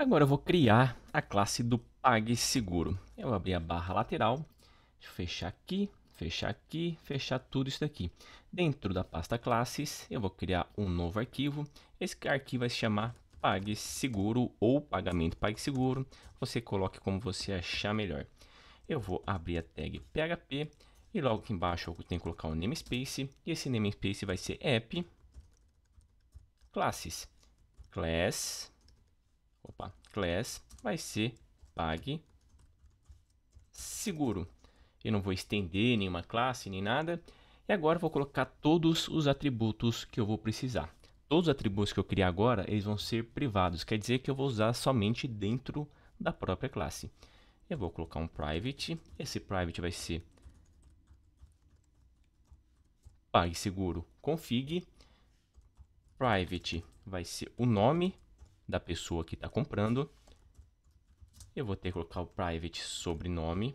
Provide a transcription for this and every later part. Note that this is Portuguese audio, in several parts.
Agora eu vou criar a classe do PagSeguro. Eu vou abrir a barra lateral, fechar aqui, fechar aqui, fechar tudo isso daqui. Dentro da pasta classes, eu vou criar um novo arquivo. Esse arquivo vai se chamar PagSeguro ou Pagamento PagSeguro. Você coloque como você achar melhor. Eu vou abrir a tag PHP e logo aqui embaixo eu tenho que colocar um namespace. E esse namespace vai ser app classes class opa, class vai ser pag seguro. Eu não vou estender nenhuma classe nem nada. E agora vou colocar todos os atributos que eu vou precisar. Todos os atributos que eu criar agora, eles vão ser privados. Quer dizer que eu vou usar somente dentro da própria classe. Eu vou colocar um private. Esse private vai ser PagSeguro config. Private vai ser o nome da pessoa que está comprando. Eu vou ter que colocar o private sobrenome.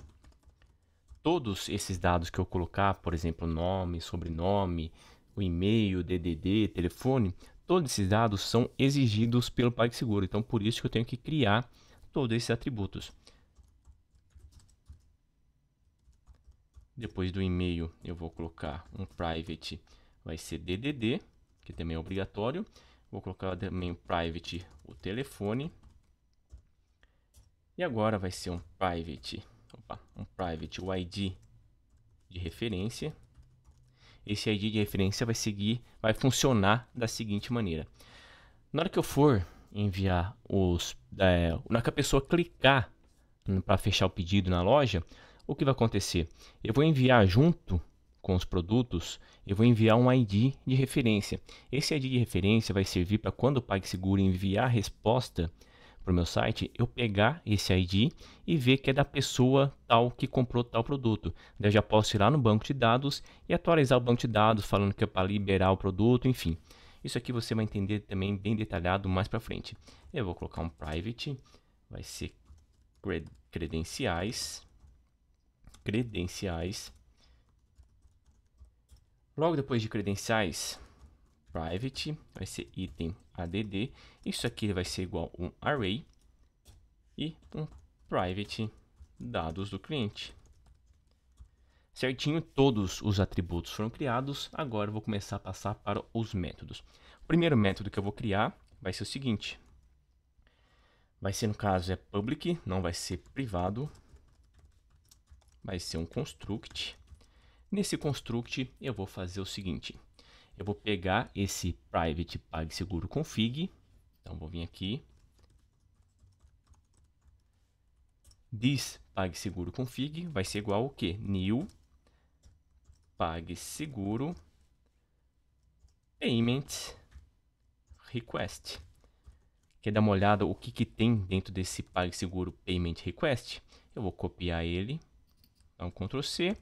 Todos esses dados que eu colocar, por exemplo, nome, sobrenome, o e-mail, DDD, telefone, todos esses dados são exigidos pelo PagSeguro. Então, por isso que eu tenho que criar todos esses atributos. Depois do e-mail, eu vou colocar um private, vai ser DDD, que também é obrigatório. Vou colocar também private o telefone. E agora vai ser um private, opa, um private o ID de referência. Esse ID de referência vai seguir, vai funcionar da seguinte maneira. Na hora que eu for enviar os, é, na hora que a pessoa clicar para fechar o pedido na loja, o que vai acontecer? Eu vou enviar junto com os produtos, eu vou enviar um ID de referência. Esse ID de referência vai servir para quando o PagSeguro enviar a resposta para o meu site, eu pegar esse ID e ver que é da pessoa tal que comprou tal produto. Daí eu já posso ir lá no banco de dados e atualizar o banco de dados falando que é para liberar o produto, enfim. Isso aqui você vai entender também bem detalhado mais para frente. Eu vou colocar um private, vai ser credenciais, credenciais, Logo depois de credenciais, private, vai ser item add. Isso aqui vai ser igual um array e um private dados do cliente. Certinho, todos os atributos foram criados. Agora eu vou começar a passar para os métodos. O primeiro método que eu vou criar vai ser o seguinte. Vai ser, no caso, é public, não vai ser privado. Vai ser um construct Nesse construct, eu vou fazer o seguinte. Eu vou pegar esse private PagSeguro config. Então, vou vir aqui. This PagSeguro config vai ser igual ao que? New PagSeguro payment request. Quer dar uma olhada o que, que tem dentro desse PagSeguro Payment Request? Eu vou copiar ele, então Ctrl C,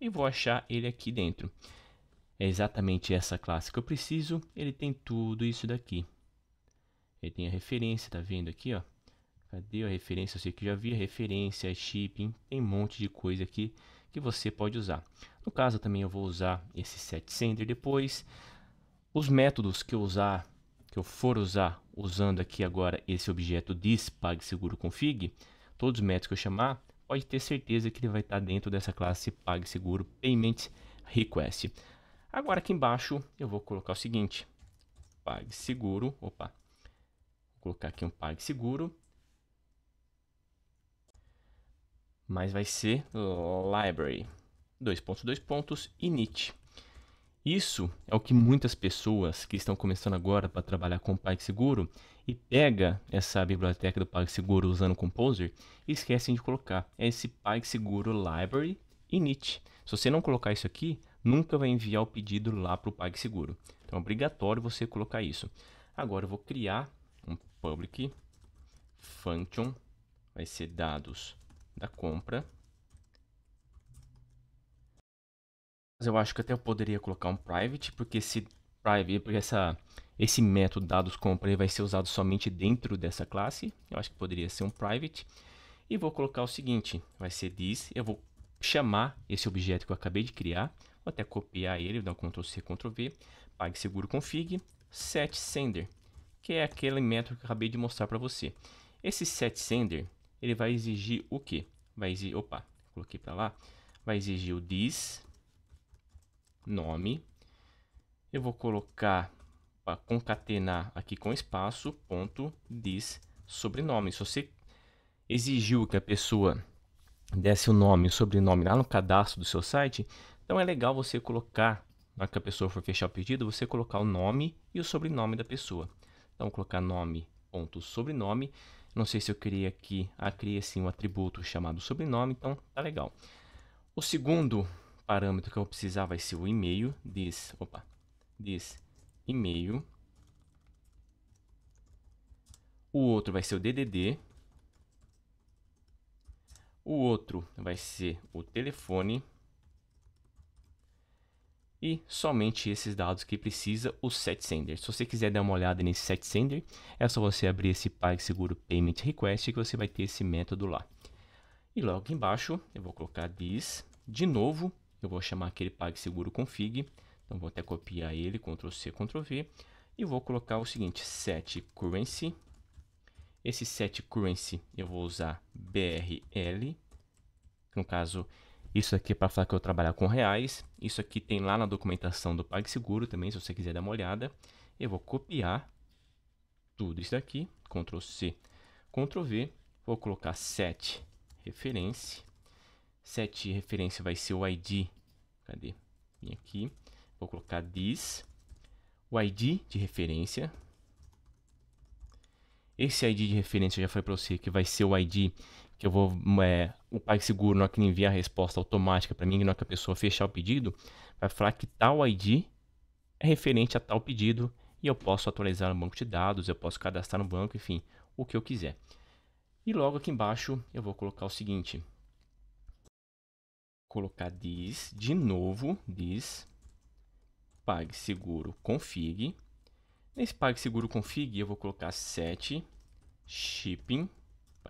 e vou achar ele aqui dentro. É exatamente essa classe que eu preciso, ele tem tudo isso daqui. Ele tem a referência, tá vendo aqui, ó. Cadê a referência? Eu sei que já vi a referência, shipping, tem um monte de coisa aqui que você pode usar. No caso também eu vou usar esse set sender depois. Os métodos que eu usar, que eu for usar usando aqui agora esse objeto this PagSeguro config, todos os métodos que eu chamar, pode ter certeza que ele vai estar dentro dessa classe PagSeguro Payment Request. Agora aqui embaixo eu vou colocar o seguinte, PagSeguro, opa, vou colocar aqui um PagSeguro, mas vai ser Library, dois pontos, dois pontos, init. Isso é o que muitas pessoas que estão começando agora para trabalhar com PagSeguro e pega essa biblioteca do PagSeguro usando o Composer e esquecem de colocar. É esse PagSeguro Library init. Se você não colocar isso aqui, nunca vai enviar o pedido lá para o PagSeguro. Então é obrigatório você colocar isso. Agora eu vou criar um public function, vai ser dados da compra. Mas eu acho que até eu poderia colocar um private, porque se private, porque essa esse método dados compra vai ser usado somente dentro dessa classe. Eu acho que poderia ser um private. E vou colocar o seguinte, vai ser this, eu vou chamar esse objeto que eu acabei de criar, vou até copiar ele, dar um Ctrl C, Ctrl V, PagSeguro config, set sender, que é aquele método que eu acabei de mostrar para você. Esse set sender, ele vai exigir o que? Vai exigir, opa, coloquei para lá, vai exigir o this nome. Eu vou colocar concatenar aqui com espaço, ponto, diz sobrenome. Se você exigiu que a pessoa desse o nome e o sobrenome lá no cadastro do seu site, então é legal você colocar, na hora que a pessoa for fechar o pedido, você colocar o nome e o sobrenome da pessoa. Então, colocar nome, ponto, sobrenome. Não sei se eu criei aqui, ah, criei assim um atributo chamado sobrenome, então tá legal. O segundo parâmetro que eu vou precisar vai ser o e-mail, diz, opa, diz e-mail. O outro vai ser o DDD. O outro vai ser o telefone. E somente esses dados que precisa o SetSender. Se você quiser dar uma olhada nesse SetSender, é só você abrir esse PagSeguro Payment Request que você vai ter esse método lá. E logo embaixo eu vou colocar this. De novo, eu vou chamar aquele PagSeguro Config então vou até copiar ele, Ctrl C, Ctrl V. E vou colocar o seguinte, set currency. Esse set currency eu vou usar BRL. No caso, isso aqui é para falar que eu trabalho com reais. Isso aqui tem lá na documentação do PagSeguro também, se você quiser dar uma olhada. Eu vou copiar tudo isso daqui, Ctrl C, Ctrl V. Vou colocar set referência. Set referência vai ser o ID. Cadê? Vim aqui. Vou colocar this, o ID de referência. Esse ID de referência, eu já falei para você que vai ser o ID que eu vou é, o PagSeguro, na hora que ele enviar a resposta automática para mim, na hora que a pessoa fechar o pedido, vai falar que tal ID é referente a tal pedido e eu posso atualizar no banco de dados, eu posso cadastrar no banco, enfim, o que eu quiser. E logo aqui embaixo eu vou colocar o seguinte. Colocar this de novo, this PagSeguro config. Nesse PagSeguro config eu vou colocar set shipping,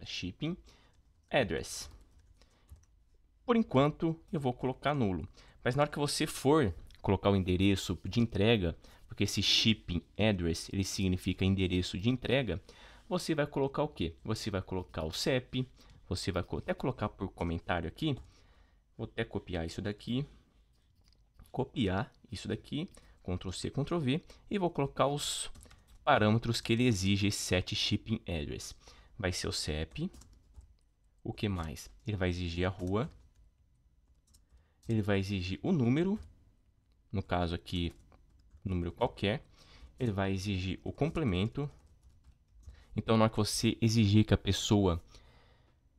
shipping address. Por enquanto eu vou colocar nulo, mas na hora que você for colocar o endereço de entrega, porque esse shipping address ele significa endereço de entrega, você vai colocar o que? Você vai colocar o CEP, você vai até colocar por comentário aqui, vou até copiar isso daqui, copiar isso daqui, Ctrl C, Ctrl V, e vou colocar os parâmetros que ele exige esse set shipping address. Vai ser o CEP, o que mais? Ele vai exigir a rua, ele vai exigir o número, no caso aqui, número qualquer, ele vai exigir o complemento. Então, na hora que você exigir que a pessoa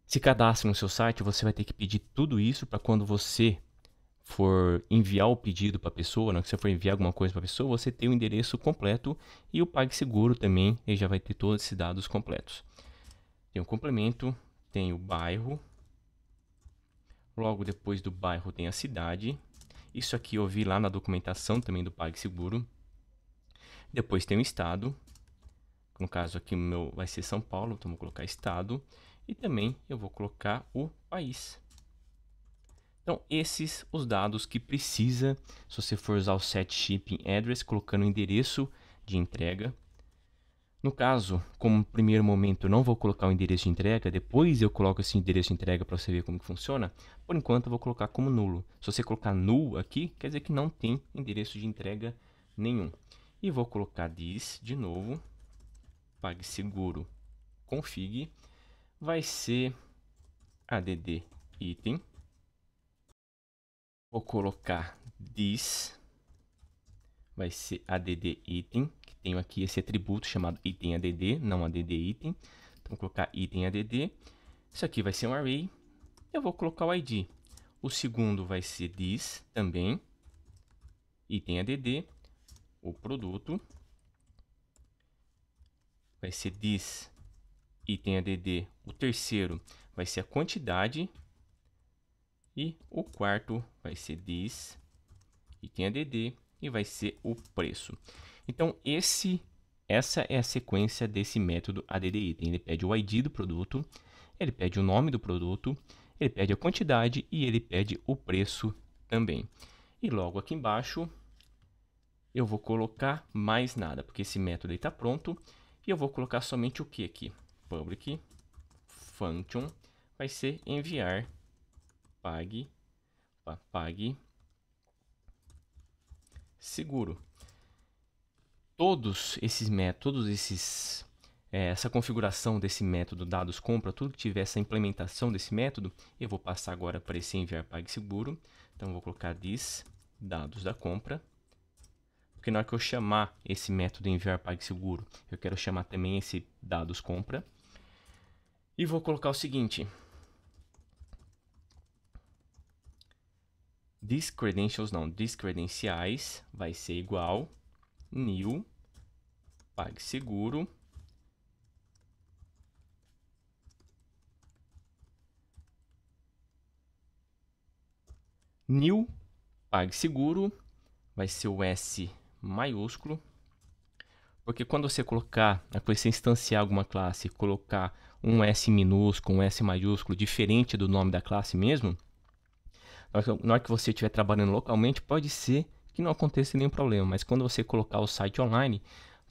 se cadastre no seu site, você vai ter que pedir tudo isso para quando você for enviar o pedido para a pessoa, na né, que você for enviar alguma coisa para a pessoa, você tem o endereço completo e o PagSeguro também, ele já vai ter todos esses dados completos. Tem o complemento, tem o bairro, logo depois do bairro tem a cidade. Isso aqui eu vi lá na documentação também do PagSeguro. Depois tem o estado, no caso aqui meu vai ser São Paulo, então vou colocar estado e também eu vou colocar o país. Então, esses os dados que precisa, se você for usar o set shipping address, colocando o endereço de entrega. No caso, como primeiro momento eu não vou colocar o endereço de entrega, depois eu coloco esse endereço de entrega para você ver como que funciona. Por enquanto eu vou colocar como nulo. Se você colocar null aqui, quer dizer que não tem endereço de entrega nenhum. E vou colocar this de novo, PagSeguro config, vai ser add item Vou colocar this, vai ser add item, que tenho aqui esse atributo chamado item add, não add item. Então, vou colocar item add. Isso aqui vai ser um array. Eu vou colocar o id. O segundo vai ser this também, item add, o produto. Vai ser this, item add. O terceiro vai ser a quantidade e o quarto vai ser this, e tem a DD, e vai ser o preço. Então, esse, essa é a sequência desse método item. Ele pede o ID do produto, ele pede o nome do produto, ele pede a quantidade e ele pede o preço também. E logo aqui embaixo, eu vou colocar mais nada, porque esse método está pronto. E eu vou colocar somente o que aqui? Public function vai ser enviar pague, pague seguro. Todos esses métodos, esses é, essa configuração desse método dados compra, tudo que tiver essa implementação desse método, eu vou passar agora para esse enviar seguro. Então vou colocar this dados da compra. Porque na hora que eu chamar esse método enviar seguro, eu quero chamar também esse dados compra. E vou colocar o seguinte, credentials não, credenciais vai ser igual new PagSeguro new PagSeguro vai ser o S maiúsculo porque quando você colocar, é você instanciar alguma classe, colocar um S minúsculo, um S maiúsculo, diferente do nome da classe mesmo, na hora é que você estiver trabalhando localmente, pode ser que não aconteça nenhum problema, mas quando você colocar o site online,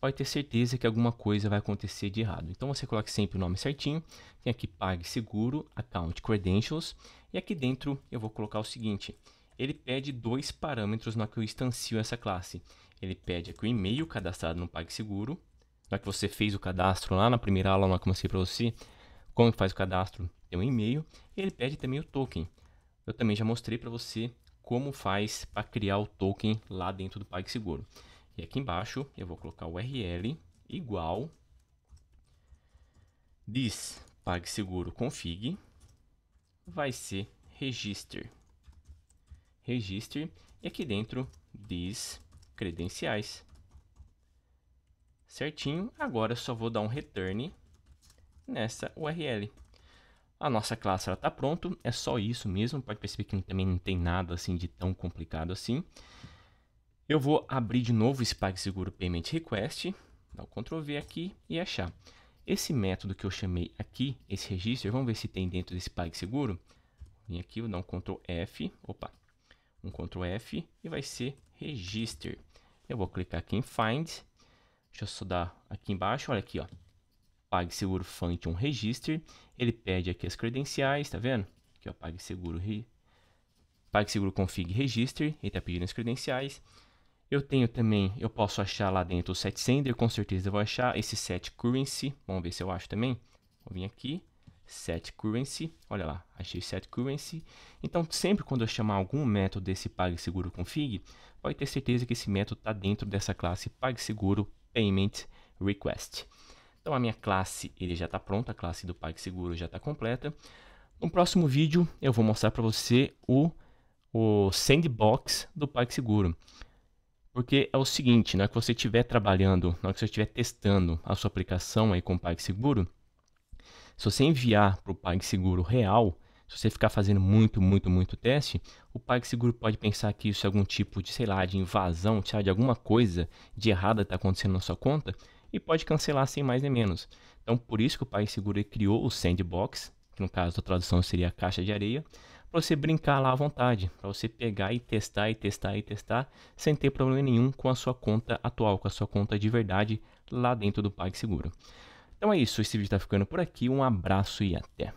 pode ter certeza que alguma coisa vai acontecer de errado. Então você coloca sempre o nome certinho, tem aqui PagSeguro, Account Credentials, e aqui dentro eu vou colocar o seguinte, ele pede dois parâmetros na que eu instancio essa classe. Ele pede aqui o e-mail cadastrado no PagSeguro, na hora que você fez o cadastro lá na primeira aula, na que eu mostrei para você, como faz o cadastro, tem um e-mail, ele pede também o token eu também já mostrei para você como faz para criar o token lá dentro do PagSeguro. E aqui embaixo eu vou colocar o URL igual diz PagSeguro config vai ser register. Register e aqui dentro diz credenciais. Certinho, agora só vou dar um return nessa URL. A nossa classe está pronta, é só isso mesmo, pode perceber que também não tem nada assim de tão complicado assim. Eu vou abrir de novo o PagSeguro Payment Request, dar o Ctrl V aqui e achar. Esse método que eu chamei aqui, esse registro, vamos ver se tem dentro desse PagSeguro. Vim aqui, vou dar um Ctrl F, opa, um Ctrl F e vai ser Register. Eu vou clicar aqui em Find, deixa eu só dar aqui embaixo, olha aqui, ó, PagSeguro Function Register, ele pede aqui as credenciais, tá vendo? Aqui é o PagSeguro, PagSeguro Config Register, ele está pedindo as credenciais. Eu tenho também, eu posso achar lá dentro o setSender, com certeza eu vou achar esse setCurrency, Vamos ver se eu acho também. Vou vir aqui, setCurrency, Olha lá, achei setCurrency. Então, sempre quando eu chamar algum método desse PagSeguro config, pode ter certeza que esse método está dentro dessa classe PagSeguro payment request. Então a minha classe ele já está pronta, a classe do PagSeguro já está completa. No próximo vídeo eu vou mostrar para você o, o sandbox do PagSeguro. Porque é o seguinte, na hora que você estiver trabalhando, na hora que você estiver testando a sua aplicação aí com o PagSeguro, se você enviar para o PagSeguro real, se você ficar fazendo muito, muito, muito teste, o PagSeguro pode pensar que isso é algum tipo de, sei lá, de invasão, de alguma coisa de errada está acontecendo na sua conta e pode cancelar sem mais nem menos. Então, por isso que o PagSeguro criou o Sandbox, que no caso da tradução seria a caixa de areia, para você brincar lá à vontade, para você pegar e testar e testar e testar sem ter problema nenhum com a sua conta atual, com a sua conta de verdade lá dentro do PagSeguro. Então é isso, esse vídeo está ficando por aqui, um abraço e até!